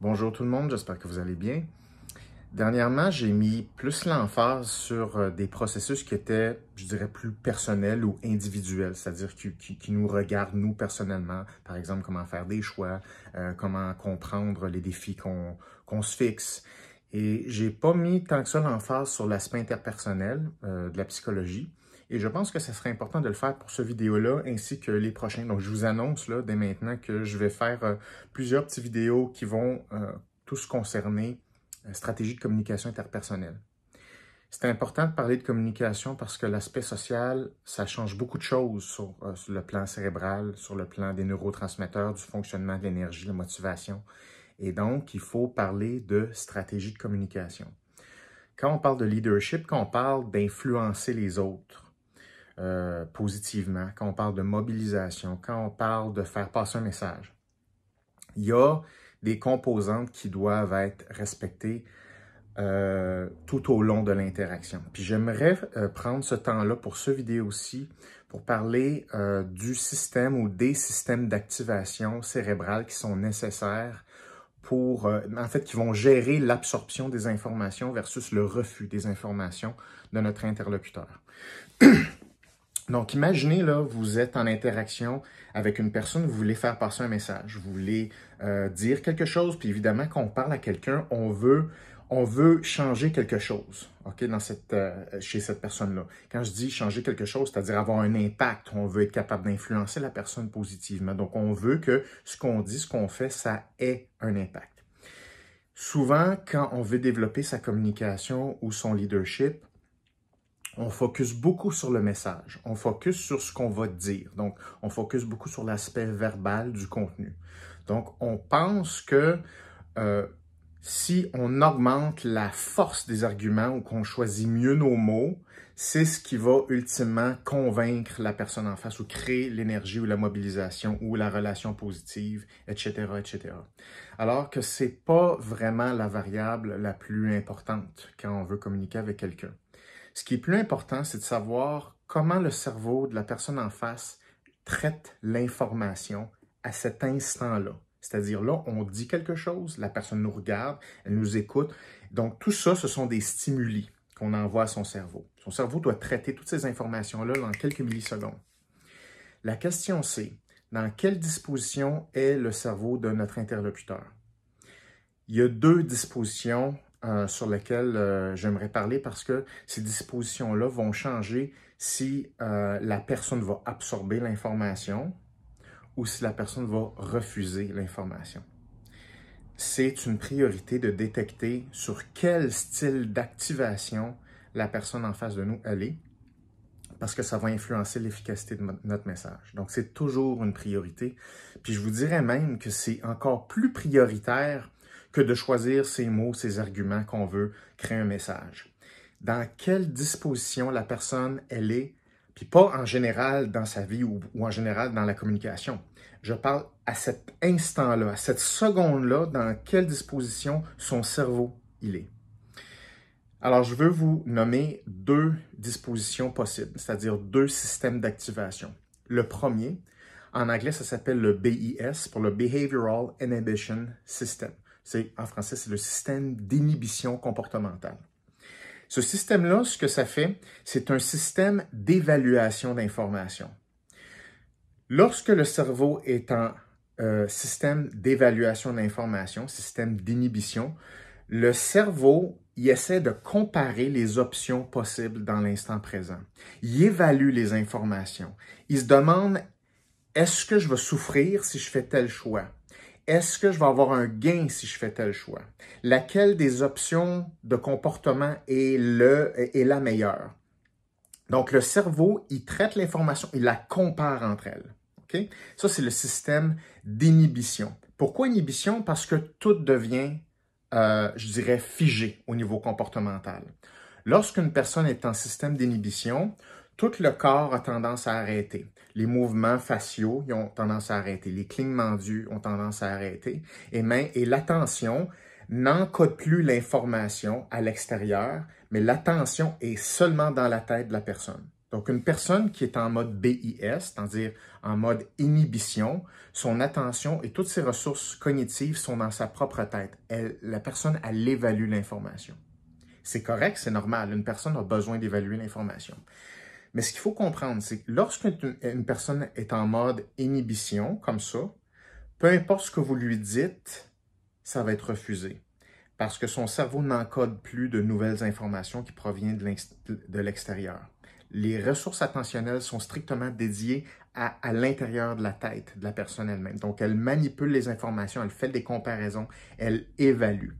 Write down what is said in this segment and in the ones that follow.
Bonjour tout le monde, j'espère que vous allez bien. Dernièrement, j'ai mis plus l'emphase sur euh, des processus qui étaient, je dirais, plus personnels ou individuels, c'est-à-dire qui, nous regardent nous personnellement. Par exemple, comment faire des choix, euh, comment comprendre les défis qu'on se fixe. Et j'ai pas mis tant que ça l'emphase sur l'aspect interpersonnel euh, de la psychologie. Et je pense que ce serait important de le faire pour ce vidéo-là ainsi que les prochains. Donc, je vous annonce là, dès maintenant que je vais faire euh, plusieurs petites vidéos qui vont euh, tous concerner euh, stratégie de communication interpersonnelle. C'est important de parler de communication parce que l'aspect social, ça change beaucoup de choses sur, sur, le plan cérébral, sur le plan des neurotransmetteurs, du fonctionnement de l'énergie, de la motivation. Et donc, il faut parler de stratégie de communication. Quand on parle de leadership, quand on parle d'influencer les autres, euh, positivement, quand on parle de mobilisation, quand on parle de faire passer un message, il y a des composantes qui doivent être respectées euh, tout au long de l'interaction. Puis j'aimerais euh, prendre ce temps-là pour ce vidéo aussi pour parler du système ou des systèmes d'activation cérébrale qui sont nécessaires pour, en fait, qui vont gérer l'absorption des informations versus le refus des informations de notre interlocuteur. Donc, imaginez, là, vous êtes en interaction avec une personne, vous voulez faire passer un message, vous voulez euh, dire quelque chose, puis évidemment, quand on parle à quelqu'un, on veut, on veut changer quelque chose, OK, dans cette, euh, chez cette personne-là. Quand je dis changer quelque chose, c'est-à-dire avoir un impact, on veut être capable d'influencer la personne positivement. Donc, on veut que ce qu'on dit, ce qu'on fait, ça ait un impact. Souvent, quand on veut développer sa communication ou son leadership, on focus beaucoup sur le message, on focus sur ce qu'on va dire. Donc, on focus beaucoup sur l'aspect verbal du contenu. Donc, on pense que euh, si on augmente la force des arguments ou qu'on choisit mieux nos mots, c'est ce qui va ultimement convaincre la personne en face ou créer l'énergie ou la mobilisation ou la relation positive, etc., etc. Alors que c'est pas vraiment la variable la plus importante quand on veut communiquer avec quelqu'un. Ce qui est plus important, c'est de savoir comment le cerveau de la personne en face traite l'information à cet instant-là. C'est-à-dire là, on dit quelque chose, la personne nous regarde, elle nous écoute. Donc tout ça, ce sont des stimuli qu'on envoie à son cerveau. Son cerveau doit traiter toutes ces informations-là dans quelques millisecondes. La question c'est, dans quelle disposition est le cerveau de notre interlocuteur? Il y a deux dispositions euh, sur lequel euh, j'aimerais parler parce que ces dispositions-là vont changer si euh, la personne va absorber l'information ou si la personne va refuser l'information. C'est une priorité de détecter sur quel style d'activation la personne en face de nous allait est parce que ça va influencer l'efficacité de notre message. Donc, c'est toujours une priorité. Puis, je vous dirais même que c'est encore plus prioritaire que de choisir ces mots, ces arguments qu'on veut créer un message. Dans quelle disposition la personne, elle est, puis pas en général dans sa vie ou, en général dans la communication. Je parle à cet instant-là, à cette seconde-là, dans quelle disposition son cerveau, il est. Alors, je veux vous nommer deux dispositions possibles, c'est-à-dire deux systèmes d'activation. Le premier, en anglais, ça s'appelle le BIS pour le Behavioral Inhibition System. C'est, en français, c'est le système d'inhibition comportementale. Ce système-là, ce que ça fait, c'est un système d'évaluation d'informations. Lorsque le cerveau est en euh, système d'évaluation d'informations, système d'inhibition, le cerveau il essaie de comparer les options possibles dans l'instant présent. Il évalue les informations. Il se demande, est-ce que je vais souffrir si je fais tel choix? est-ce que je vais avoir un gain si je fais tel choix? Laquelle des options de comportement est, le, la meilleure? Donc, le cerveau, il traite l'information, il la compare entre elles. Ça, c'est le système d'inhibition. Pourquoi inhibition? Parce que tout devient, euh, je dirais, figé au niveau comportemental. Lorsqu'une personne est en système d'inhibition, tout le corps a tendance à arrêter. Les mouvements faciaux ont tendance à arrêter. Les clignements d'yeux ont tendance à arrêter. Et, eh et l'attention n'encode plus l'information à l'extérieur, mais l'attention est seulement dans la tête de la personne. Donc, une personne qui est en mode BIS, c'est-à-dire en mode inhibition, son attention et toutes ses ressources cognitives sont dans sa propre tête. la personne, elle évalue l'information. C'est correct, c'est normal. Une personne a besoin d'évaluer l'information. Mais ce qu'il faut comprendre, c'est que lorsqu'une personne est en mode inhibition, comme ça, peu importe ce que vous lui dites, ça va être refusé. Parce que son cerveau n'encode plus de nouvelles informations qui proviennent de l'extérieur. Les ressources attentionnelles sont strictement dédiées à, à l'intérieur de la tête de la personne elle-même. Donc, elle manipule les informations, elle fait des comparaisons, elle évalue.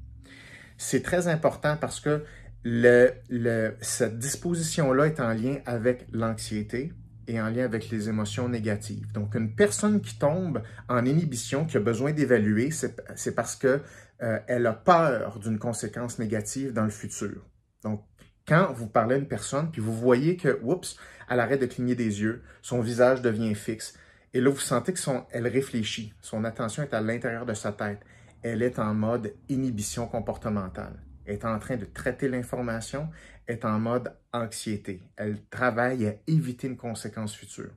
C'est très important parce que cette disposition-là est en lien avec l'anxiété et en lien avec les émotions négatives. Donc, une personne qui tombe en inhibition, qui a besoin d'évaluer, c'est parce qu'elle euh, a peur d'une conséquence négative dans le futur. Donc, quand vous parlez à une personne, puis vous voyez que, oups, elle arrête de cligner des yeux, son visage devient fixe, et là, vous sentez que elle réfléchit, son attention est à l'intérieur de sa tête, elle est en mode inhibition comportementale est en train de traiter l'information, est en mode anxiété. Elle travaille à éviter une conséquence future.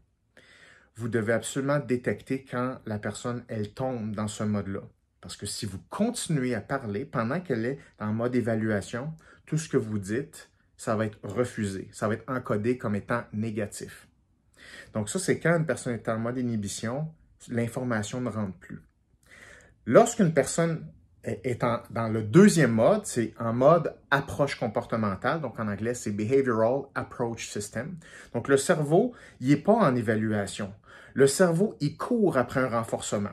Vous devez absolument détecter quand la personne, elle tombe dans ce mode-là. Parce que si vous continuez à parler pendant qu'elle est en mode évaluation, tout ce que vous dites, ça va être refusé, ça va être encodé comme étant négatif. Donc ça, c'est quand une personne est en mode inhibition, l'information ne rentre plus. Lorsqu'une personne est dans le deuxième mode, c'est en mode approche comportementale, donc en anglais c'est Behavioral Approach System. Donc le cerveau, il n'est pas en évaluation. Le cerveau, il court après un renforcement.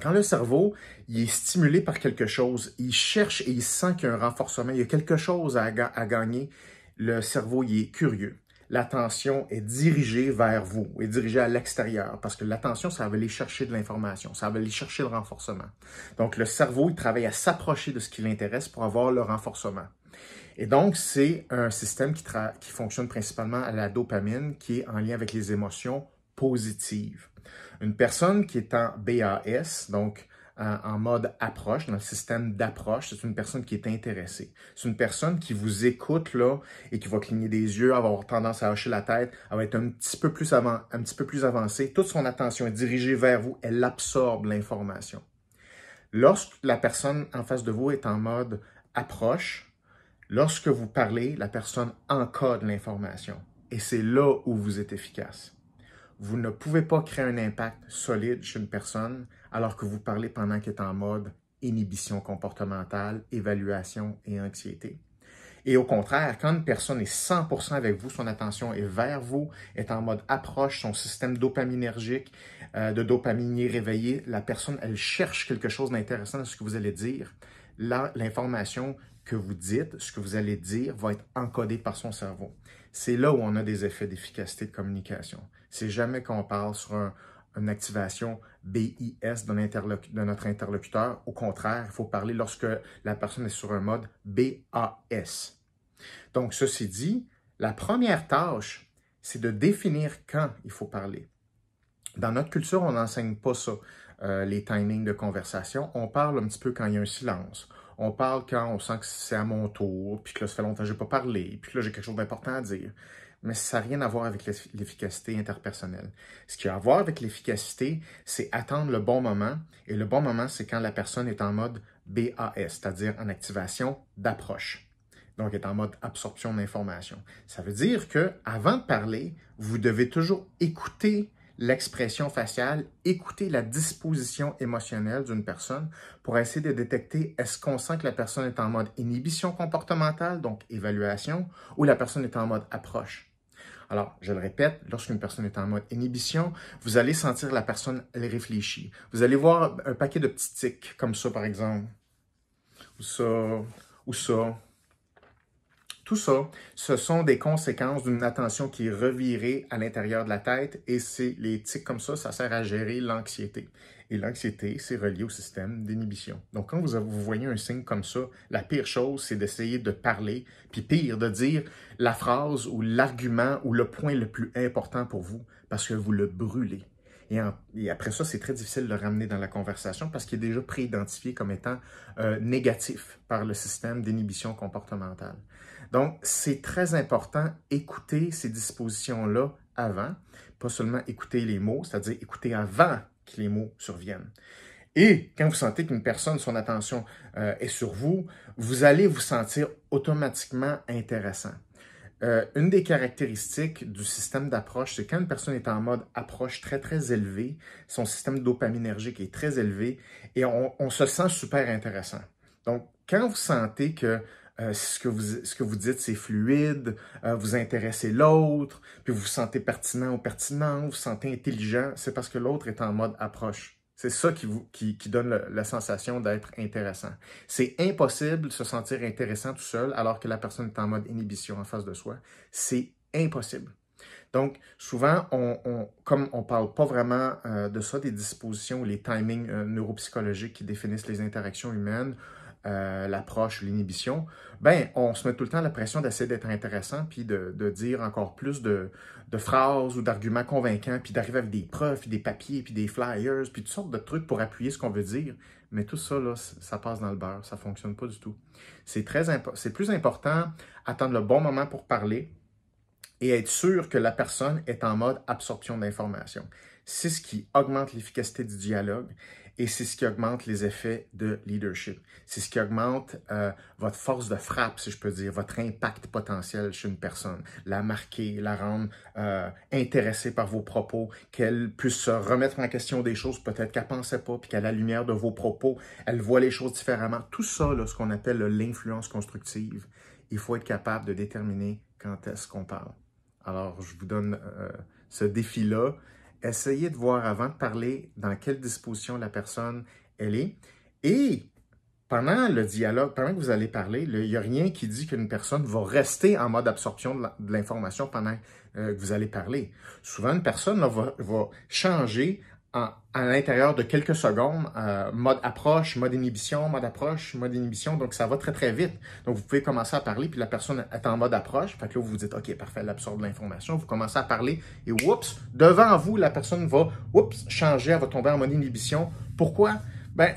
Quand le cerveau, il est stimulé par quelque chose, il cherche et il sent qu'il y a un renforcement, il y a quelque chose à, à gagner, le cerveau, il est curieux l'attention est dirigée vers vous, est dirigée à l'extérieur, parce que l'attention, ça va aller chercher de l'information, ça va aller chercher le renforcement. Donc, le cerveau, il travaille à s'approcher de ce qui l'intéresse pour avoir le renforcement. Et donc, c'est un système qui, qui fonctionne principalement à la dopamine, qui est en lien avec les émotions positives. Une personne qui est en BAS, donc euh, en, mode approche, dans le système d'approche. C'est une personne qui est intéressée. C'est une personne qui vous écoute là et qui va cligner des yeux, avoir tendance à hocher la tête. Elle être un petit peu plus, avant, un petit peu plus avancée. Toute son attention est dirigée vers vous. Elle absorbe l'information. Lorsque la personne en face de vous est en mode approche, lorsque vous parlez, la personne encode l'information. Et c'est là où vous êtes efficace vous ne pouvez pas créer un impact solide chez une personne alors que vous parlez pendant qu'elle est en mode inhibition comportementale, évaluation et anxiété. Et au contraire, quand une personne est 100% avec vous, son attention est vers vous, est en mode approche, son système dopaminergique, euh, de dopamine réveillé, la personne, elle cherche quelque chose d'intéressant dans ce que vous allez dire. Là, l'information que vous dites, ce que vous allez dire, va être encodée par son cerveau. C'est là où on a des effets d'efficacité de communication. C'est jamais qu'on parle sur une activation BIS de, notre interlocuteur. Au contraire, il faut parler lorsque la personne est sur un mode BAS. Donc, ceci dit, la première tâche, c'est de définir quand il faut parler. Dans notre culture, on n'enseigne pas ça, euh, les timings de conversation. On parle un petit peu quand il y a un silence. On parle quand on sent que c'est à mon tour, puis que là, ça fait longtemps que je n'ai pas parlé, puis que là, j'ai quelque chose d'important à dire mais ça n'a rien à voir avec l'efficacité interpersonnelle. Ce qui a à voir avec l'efficacité, c'est attendre le bon moment, et le bon moment, c'est quand la personne est en mode BAS, c'est-à-dire en activation d'approche. Donc, est en mode absorption d'information. Ça veut dire que, avant de parler, vous devez toujours écouter l'expression faciale, écouter la disposition émotionnelle d'une personne pour essayer de détecter est-ce qu'on sent que la personne est en mode inhibition comportementale, donc évaluation, ou la personne est en mode approche. Alors, je le répète, lorsqu'une personne est en mode inhibition, vous allez sentir la personne, réfléchir. Vous allez voir un paquet de petits tics, comme ça, par exemple. Ou ça, ou ça. Tout ça, ce sont des conséquences d'une attention qui est revirée à l'intérieur de la tête et c'est les tics comme ça, ça sert à gérer l'anxiété. Et l'anxiété, c'est relié au système d'inhibition. Donc, quand vous, voyez un signe comme ça, la pire chose, c'est d'essayer de parler, puis pire, de dire la phrase ou l'argument ou le point le plus important pour vous, parce que vous le brûlez. Et, après ça, c'est très difficile de le ramener dans la conversation parce qu'il est déjà préidentifié comme étant euh, négatif par le système d'inhibition comportementale. Donc, c'est très important écouter ces dispositions-là avant, pas seulement écouter les mots, c'est-à-dire écouter avant que les mots surviennent. Et quand vous sentez qu'une personne, son attention euh, est sur vous, vous allez vous sentir automatiquement intéressant. Euh, une des caractéristiques du système d'approche, c'est quand une personne est en mode approche très, très élevé, son système dopaminergique est très élevé et on, on se sent super intéressant. Donc, quand vous sentez que euh, ce, que vous, dites, c'est fluide, euh, vous intéressez l'autre, puis vous vous sentez pertinent ou pertinent, vous vous sentez intelligent, c'est parce que l'autre est en mode approche. C'est ça qui, vous, qui, donne la sensation d'être intéressant. C'est impossible de se sentir intéressant tout seul alors que la personne est en mode inhibition en face de soi. C'est impossible. Donc, souvent, comme on ne parle pas vraiment euh, de ça, des dispositions ou les timings neuropsychologiques qui définissent les interactions humaines, euh, l'approche, l'inhibition, ben, on se met tout le temps la pression d'essayer d'être intéressant, puis de, dire encore plus de, phrases ou d'arguments convaincants, puis d'arriver avec des preuves, des papiers, puis des flyers, puis toutes sortes de trucs pour appuyer ce qu'on veut dire. Mais tout ça, là, ça passe dans le beurre, ça ne fonctionne pas du tout. C'est très plus important attendre le bon moment pour parler et être sûr que la personne est en mode absorption d'informations. C'est ce qui augmente l'efficacité du dialogue et c'est ce qui augmente les effets de leadership. C'est ce qui augmente euh, votre force de frappe, si je peux dire, votre impact potentiel chez une personne. La marquer, la rendre euh, intéressée par vos propos, qu'elle puisse se remettre en question des choses peut-être qu'elle pensait pas, puis qu'à la lumière de vos propos, elle voit les choses différemment. Tout ça, ce qu'on appelle l'influence constructive, il faut être capable de déterminer quand est-ce qu'on parle. Alors, je vous donne euh, ce défi-là essayez de voir avant de parler dans quelle disposition la personne elle est. Et pendant le dialogue, pendant que vous allez parler, il n'y a rien qui dit qu'une personne va rester en mode absorption de l'information pendant euh, que vous allez parler. Souvent, une personne va changer à l'intérieur de quelques secondes, euh, mode approche, mode inhibition, mode approche, mode inhibition. Donc, ça va très, très vite. Donc, vous pouvez commencer à parler, puis la personne est en mode approche. Fait que là, vous vous dites, OK, parfait, elle absorbe l'information. Vous commencez à parler et oups, devant vous, la personne va oups, changer, elle va tomber en mode inhibition. Pourquoi? Ben,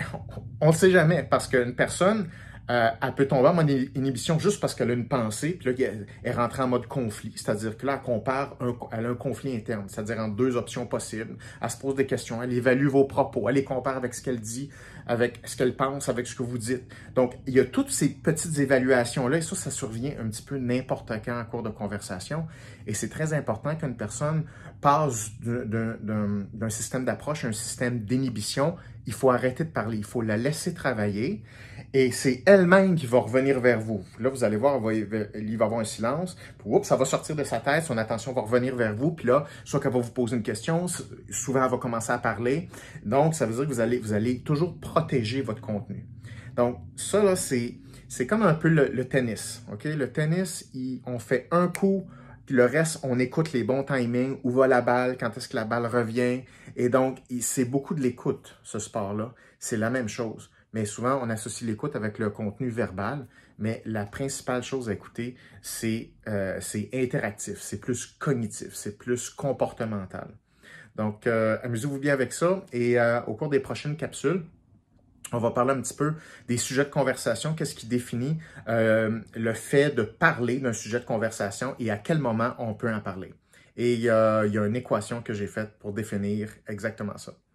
on ne sait jamais parce qu'une personne, euh, elle peut tomber en mode inhibition juste parce qu'elle a une pensée, puis là, elle est rentrée en mode conflit. C'est-à-dire que là, compare, un, elle a un conflit interne, c'est-à-dire entre deux options possibles. Elle se pose des questions, elle évalue vos propos, elle les compare avec ce qu'elle dit, avec ce qu'elle pense, avec ce que vous dites. Donc, il y a toutes ces petites évaluations-là, et ça, ça survient un petit peu n'importe quand en cours de conversation. Et c'est très important qu'une personne passe d'un système d'approche à un système d'inhibition. Il faut arrêter de parler, il faut la laisser travailler et c'est elle-même qui va revenir vers vous. Là, vous allez voir, il va y avoir un silence, ça va sortir de sa tête, son attention va revenir vers vous, puis là, soit qu'elle va vous poser une question, souvent elle va commencer à parler. Donc, ça veut dire que vous allez, toujours protéger votre contenu. Donc, ça, là, c'est, comme un peu le, tennis, OK? Le tennis, on fait un coup, puis le reste, on écoute les bons timings, où va la balle, quand est-ce que la balle revient. Et donc, c'est beaucoup de l'écoute, ce sport-là. C'est la même chose mais souvent on associe l'écoute avec le contenu verbal, mais la principale chose à écouter, c'est euh, interactif, c'est plus cognitif, c'est plus comportemental. Donc, euh, amusez-vous bien avec ça et euh, au cours des prochaines capsules, on va parler un petit peu des sujets de conversation, qu'est-ce qui définit le fait de parler d'un sujet de conversation et à quel moment on peut en parler. Et il y a une équation que j'ai faite pour définir exactement ça.